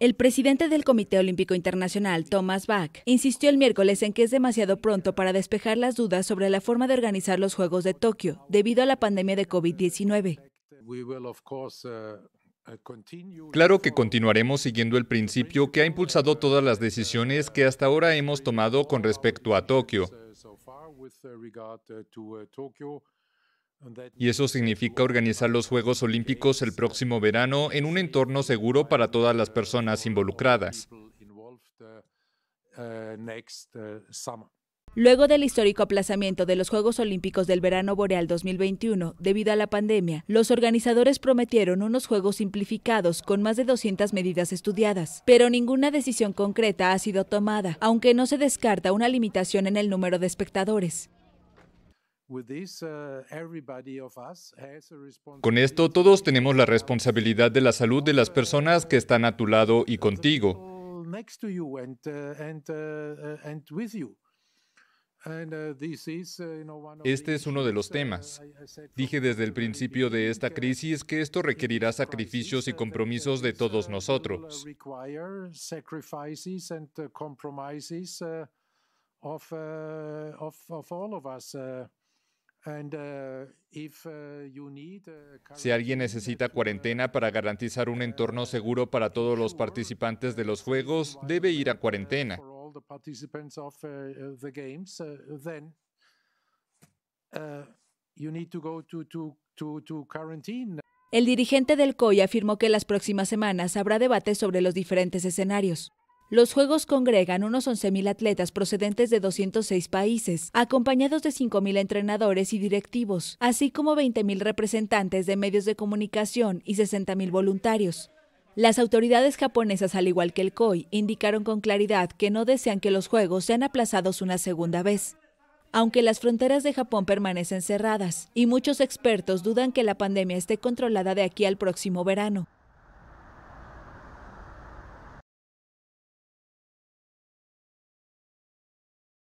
El presidente del Comité Olímpico Internacional, Thomas Bach, insistió el miércoles en que es demasiado pronto para despejar las dudas sobre la forma de organizar los Juegos de Tokio debido a la pandemia de COVID-19. Uh, uh, claro que continuaremos siguiendo el principio que ha impulsado todas las decisiones que hasta ahora hemos tomado con respecto a Tokio. Y eso significa organizar los Juegos Olímpicos el próximo verano en un entorno seguro para todas las personas involucradas. Luego del histórico aplazamiento de los Juegos Olímpicos del verano boreal 2021 debido a la pandemia, los organizadores prometieron unos Juegos simplificados con más de 200 medidas estudiadas, pero ninguna decisión concreta ha sido tomada, aunque no se descarta una limitación en el número de espectadores. Uh, Con esto todos tenemos la responsabilidad de la salud de las personas que están a tu lado y contigo. Este es uno de los uh, temas. Dije desde el principio de esta crisis que esto requerirá sacrificios y uh, compromisos de todos nosotros. Uh, uh, uh, si alguien necesita cuarentena para garantizar un entorno seguro para todos los participantes de los juegos, debe ir a cuarentena. El dirigente del COI afirmó que las próximas semanas habrá debates sobre los diferentes escenarios. Los Juegos congregan unos 11.000 atletas procedentes de 206 países, acompañados de 5.000 entrenadores y directivos, así como 20.000 representantes de medios de comunicación y 60.000 voluntarios. Las autoridades japonesas, al igual que el COI, indicaron con claridad que no desean que los Juegos sean aplazados una segunda vez aunque las fronteras de Japón permanecen cerradas y muchos expertos dudan que la pandemia esté controlada de aquí al próximo verano.